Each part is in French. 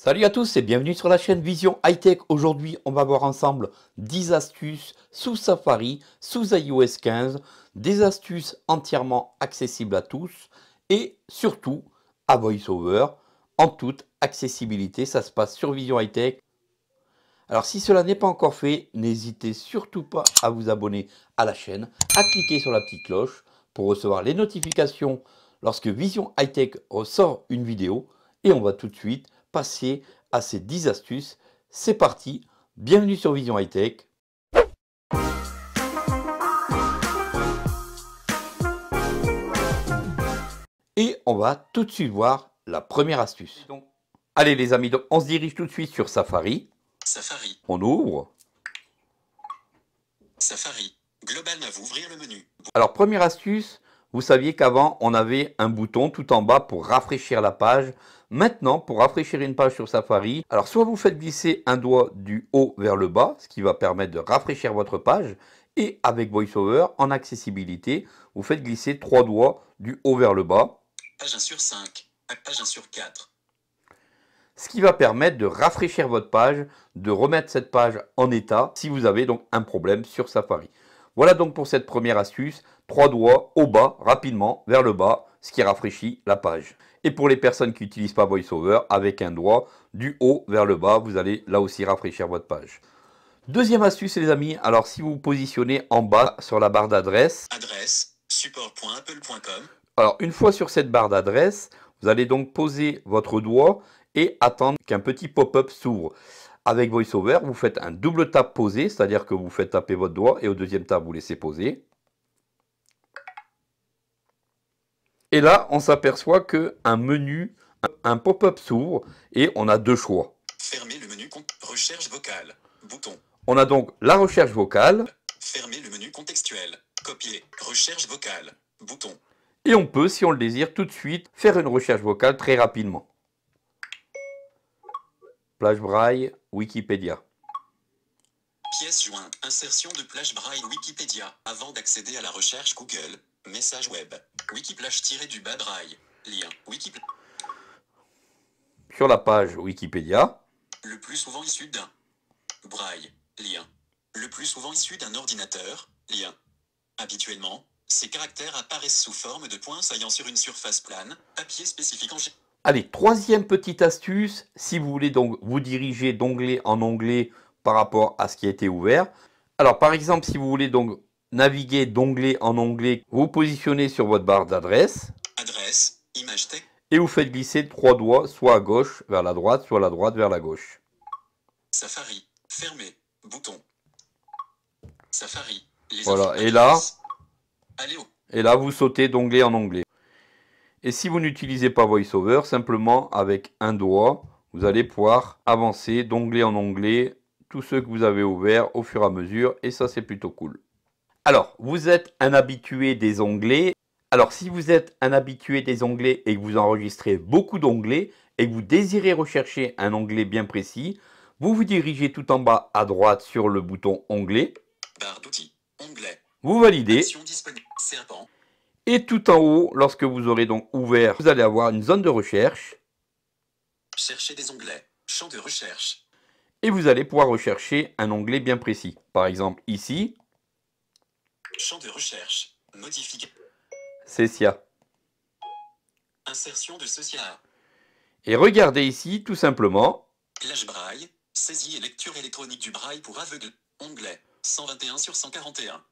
Salut à tous et bienvenue sur la chaîne Vision High Aujourd'hui, on va voir ensemble 10 astuces sous Safari, sous iOS 15, des astuces entièrement accessibles à tous et surtout à VoiceOver en toute accessibilité. Ça se passe sur Vision High Alors si cela n'est pas encore fait, n'hésitez surtout pas à vous abonner à la chaîne, à cliquer sur la petite cloche pour recevoir les notifications lorsque Vision High Tech ressort une vidéo et on va tout de suite passer à ces 10 astuces. C'est parti, bienvenue sur Vision High Tech. Et on va tout de suite voir la première astuce. allez les amis, on se dirige tout de suite sur Safari. Safari. On ouvre. Safari. Global ouvrir le menu. Alors première astuce, vous saviez qu'avant on avait un bouton tout en bas pour rafraîchir la page. Maintenant, pour rafraîchir une page sur Safari, alors soit vous faites glisser un doigt du haut vers le bas, ce qui va permettre de rafraîchir votre page, et avec VoiceOver, en accessibilité, vous faites glisser trois doigts du haut vers le bas. Page 1 sur 5, page 1 sur 4 ce qui va permettre de rafraîchir votre page, de remettre cette page en état si vous avez donc un problème sur Safari. Voilà donc pour cette première astuce, trois doigts au bas, rapidement, vers le bas, ce qui rafraîchit la page. Et pour les personnes qui n'utilisent pas VoiceOver, avec un doigt du haut vers le bas, vous allez là aussi rafraîchir votre page. Deuxième astuce les amis, alors si vous vous positionnez en bas sur la barre d'adresse, adresse, support.apple.com. Alors une fois sur cette barre d'adresse, vous allez donc poser votre doigt et attendre qu'un petit pop-up s'ouvre. Avec VoiceOver, vous faites un double tap posé, c'est-à-dire que vous faites taper votre doigt et au deuxième tap, vous laissez poser. Et là, on s'aperçoit que un menu, un pop-up s'ouvre et on a deux choix. Fermer le menu recherche vocale. Bouton. On a donc la recherche vocale. Fermer le menu contextuel. Copier. Recherche vocale. Bouton. Et on peut, si on le désire, tout de suite faire une recherche vocale très rapidement. Plage Braille, Wikipédia. Pièce jointe, insertion de plage braille Wikipédia. Avant d'accéder à la recherche Google, Message web. tiré du bas Braille. Lien. Sur la page Wikipédia. Le plus souvent issu d'un. Braille. Lien. Le plus souvent issu d'un ordinateur. Lien. Habituellement, ces caractères apparaissent sous forme de points saillant sur une surface plane, papier spécifique en... Allez, troisième petite astuce, si vous voulez donc vous diriger d'onglet en onglet par rapport à ce qui a été ouvert. Alors par exemple, si vous voulez donc Naviguer d'onglet en onglet, vous, positionnez sur votre barre d'adresse. Et vous faites glisser trois doigts, soit à gauche vers la droite, soit à droite vers la gauche. Safari, bouton. Safari, les Voilà, et là, et là, vous sautez d'onglet en onglet. Et si vous n'utilisez pas VoiceOver, simplement avec un doigt, vous allez pouvoir avancer d'onglet en onglet tous ceux que vous avez ouverts au fur et à mesure. Et ça, c'est plutôt cool. Alors, vous êtes un habitué des onglets. Alors, si vous êtes un habitué des onglets et que vous enregistrez beaucoup d'onglets et que vous désirez rechercher un onglet bien précis, vous vous dirigez tout en bas à droite sur le bouton Onglet. Vous validez. Et tout en haut, lorsque vous aurez donc ouvert, vous allez avoir une zone de recherche. Chercher des onglets. Champ de recherche. Et vous allez pouvoir rechercher un onglet bien précis. Par exemple, ici, Champ de recherche. c'est SIA, Insertion de SIA. Et regardez ici, tout simplement. Clash braille. Saisie et lecture électronique du braille pour aveugle. Onglet. 121 sur 141.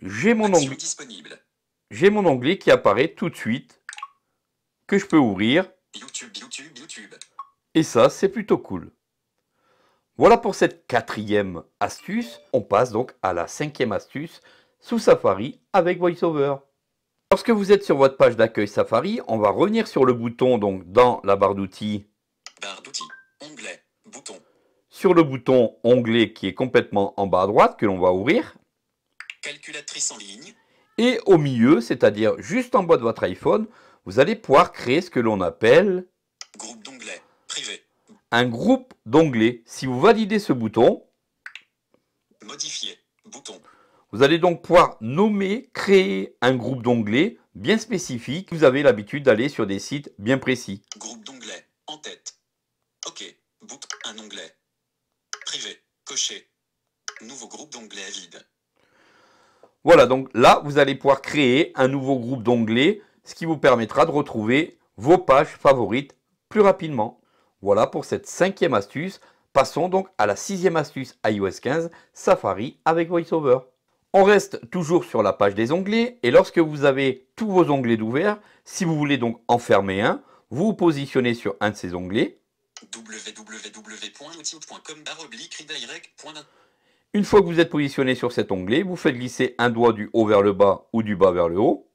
J'ai mon onglet. disponible. J'ai mon onglet qui apparaît tout de suite. Que je peux ouvrir. YouTube, YouTube, YouTube. Et ça, c'est plutôt cool. Voilà pour cette quatrième astuce. On passe donc à la cinquième astuce, sous Safari avec VoiceOver. Lorsque vous êtes sur votre page d'accueil Safari, on va revenir sur le bouton donc dans la barre d'outils. Barre d'outils, onglet, bouton. Sur le bouton onglet qui est complètement en bas à droite que l'on va ouvrir. Calculatrice en ligne. Et au milieu, c'est-à-dire juste en bas de votre iPhone, vous allez pouvoir créer ce que l'on appelle groupe privé. Un groupe d'onglets. Si vous validez ce bouton, modifier bouton vous allez donc pouvoir nommer, créer un groupe d'onglets bien spécifique. Vous avez l'habitude d'aller sur des sites bien précis. Groupe d'onglets, en tête. OK, un onglet. Privé, coché. Nouveau groupe d'onglets vide. Voilà, donc là, vous allez pouvoir créer un nouveau groupe d'onglets, ce qui vous permettra de retrouver vos pages favorites plus rapidement. Voilà pour cette cinquième astuce. Passons donc à la sixième astuce iOS 15, Safari avec VoiceOver. On reste toujours sur la page des onglets et lorsque vous avez tous vos onglets d'ouvert, si vous voulez donc en fermer un, vous vous positionnez sur un de ces onglets. Une fois que vous êtes positionné sur cet onglet, vous faites glisser un doigt du haut vers le bas ou du bas vers le haut.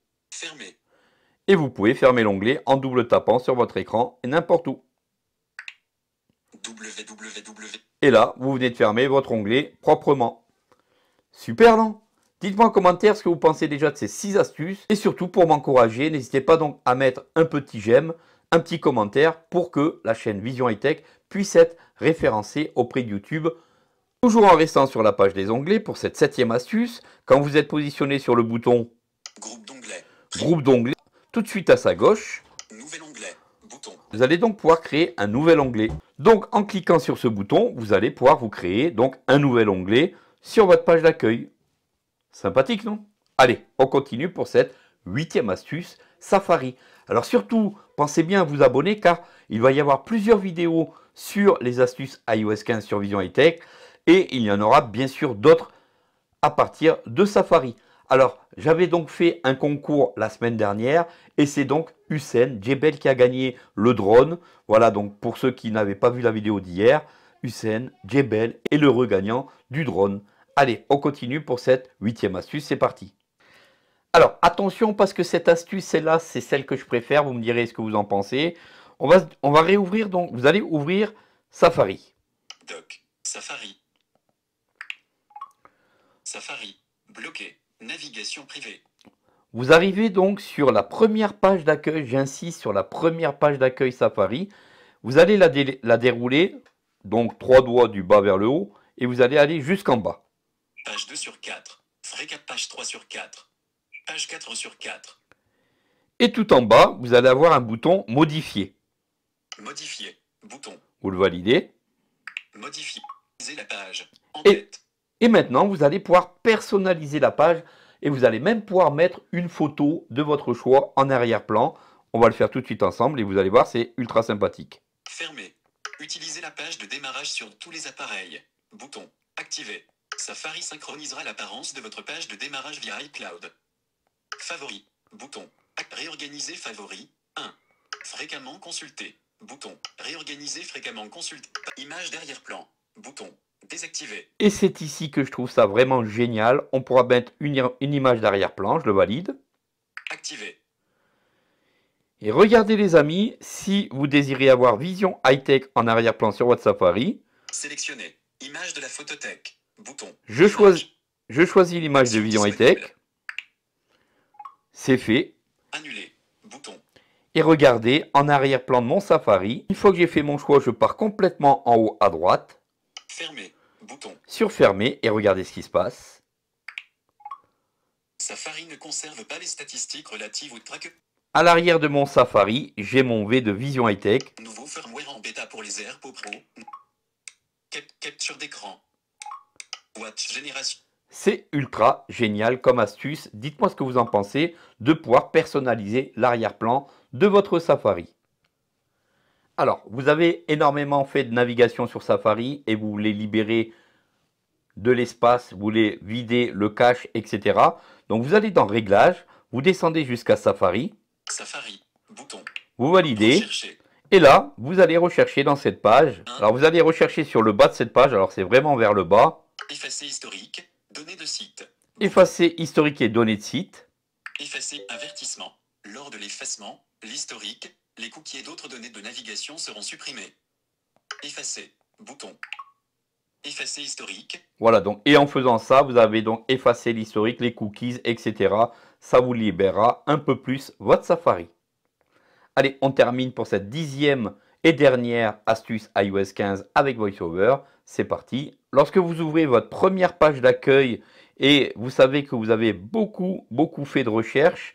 Et vous pouvez fermer l'onglet en double tapant sur votre écran et n'importe où. Et là, vous venez de fermer votre onglet proprement. Super, non Dites-moi en commentaire ce que vous pensez déjà de ces 6 astuces. Et surtout, pour m'encourager, n'hésitez pas donc à mettre un petit j'aime, un petit commentaire pour que la chaîne Vision High Tech puisse être référencée auprès de YouTube. Toujours en restant sur la page des onglets pour cette septième astuce, quand vous êtes positionné sur le bouton Groupe d'onglets, tout de suite à sa gauche, Vous allez donc pouvoir créer un nouvel onglet. Donc en cliquant sur ce bouton, vous allez pouvoir vous créer donc un nouvel onglet sur votre page d'accueil. Sympathique, non Allez, on continue pour cette huitième astuce Safari. Alors surtout, pensez bien à vous abonner car il va y avoir plusieurs vidéos sur les astuces iOS 15 sur Vision High Tech et il y en aura bien sûr d'autres à partir de Safari. Alors, j'avais donc fait un concours la semaine dernière et c'est donc Hussein Djebel qui a gagné le drone. Voilà donc pour ceux qui n'avaient pas vu la vidéo d'hier, Hussein Djebel est le regagnant du drone. Allez, on continue pour cette huitième astuce, c'est parti. Alors attention parce que cette astuce, celle-là, c'est celle que je préfère, vous me direz ce que vous en pensez. On va, on va réouvrir, donc vous allez ouvrir Safari. Doc, Safari. Safari, bloqué, navigation privée. Vous arrivez donc sur la première page d'accueil, j'insiste sur la première page d'accueil Safari. Vous allez la, la dérouler, donc trois doigts du bas vers le haut, et vous allez aller jusqu'en bas. Page 2 sur 4. Page 3 sur 4. Page 4 sur 4. Et tout en bas, vous allez avoir un bouton Modifier. Modifier. Bouton. Vous le validez. Modifier la page. et, maintenant, vous allez pouvoir personnaliser la page et vous allez même pouvoir mettre une photo de votre choix en arrière-plan. On va le faire tout de suite ensemble et vous allez voir, c'est ultra sympathique. Fermez. Utilisez la page de démarrage sur tous les appareils. Bouton. Activer. Safari synchronisera l'apparence de votre page de démarrage via iCloud. Favoris. Bouton. Réorganiser favoris. 1. Fréquemment consulter. Bouton. Réorganiser fréquemment consulté. Image d'arrière-plan. Bouton. Désactiver. Et c'est ici que je trouve ça vraiment génial. On pourra mettre une, image d'arrière-plan, je le valide. Activer. Et regardez les amis, si vous désirez avoir Vision High-Tech en arrière-plan sur votre Safari. Sélectionnez. Image de la photothèque. Je, choisis, l'image de Vision Hightech. C'est fait. Annuler. Bouton. Et regardez, en arrière-plan de mon Safari, une fois que j'ai fait mon choix, je pars complètement en haut à droite. Fermer. Sur et regardez ce qui se passe. Safari ne conserve pas les statistiques À l'arrière de mon Safari, j'ai mon V de Vision Hightech. Nouveau Capture d'écran. C'est ultra génial comme astuce. Dites-moi ce que vous en pensez de pouvoir personnaliser l'arrière-plan de votre Safari. Alors, vous avez énormément fait de navigation sur Safari et vous voulez libérer de l'espace, vous voulez vider le cache, etc. Donc vous allez dans Réglages, vous descendez jusqu'à Safari. Safari, bouton. Vous validez. Et là, vous allez rechercher dans cette page. Alors vous allez rechercher sur le bas de cette page, alors c'est vraiment vers le bas. Effacer historique, données de site. Effacer historique et données de site. Effacer avertissement. Lors de l'effacement, l'historique, les cookies et d'autres données de navigation seront supprimées. Effacer. Bouton. Effacer historique. Voilà, donc, et en faisant ça, vous avez donc effacé l'historique, les cookies, etc. Ça vous libérera un peu plus votre Safari. Allez, on termine pour cette dixième et dernière astuce iOS 15 avec VoiceOver c'est parti. Lorsque vous ouvrez votre première page d'accueil et vous savez que vous avez beaucoup, beaucoup fait de recherche,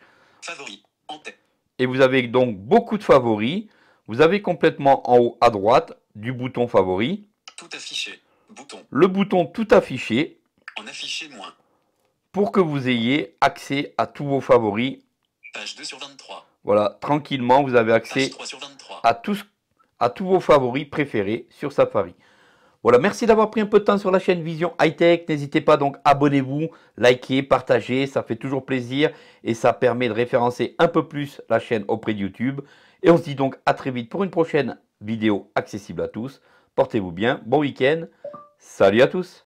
et vous avez donc beaucoup de favoris, vous avez complètement en haut à droite du bouton favori. Tout affiché. Le bouton tout affiché. Pour que vous ayez accès à tous vos favoris. Page 2 sur 23. Voilà, tranquillement, vous avez accès à tous, à tous vos favoris préférés sur Safari. Voilà, merci d'avoir pris un peu de temps sur la chaîne Vision Hightech, Tech. N'hésitez pas donc, abonnez-vous, likez, partagez, ça fait toujours plaisir et ça permet de référencer un peu plus la chaîne auprès de YouTube. Et on se dit donc à très vite pour une prochaine vidéo accessible à tous. Portez-vous bien, bon week-end, salut à tous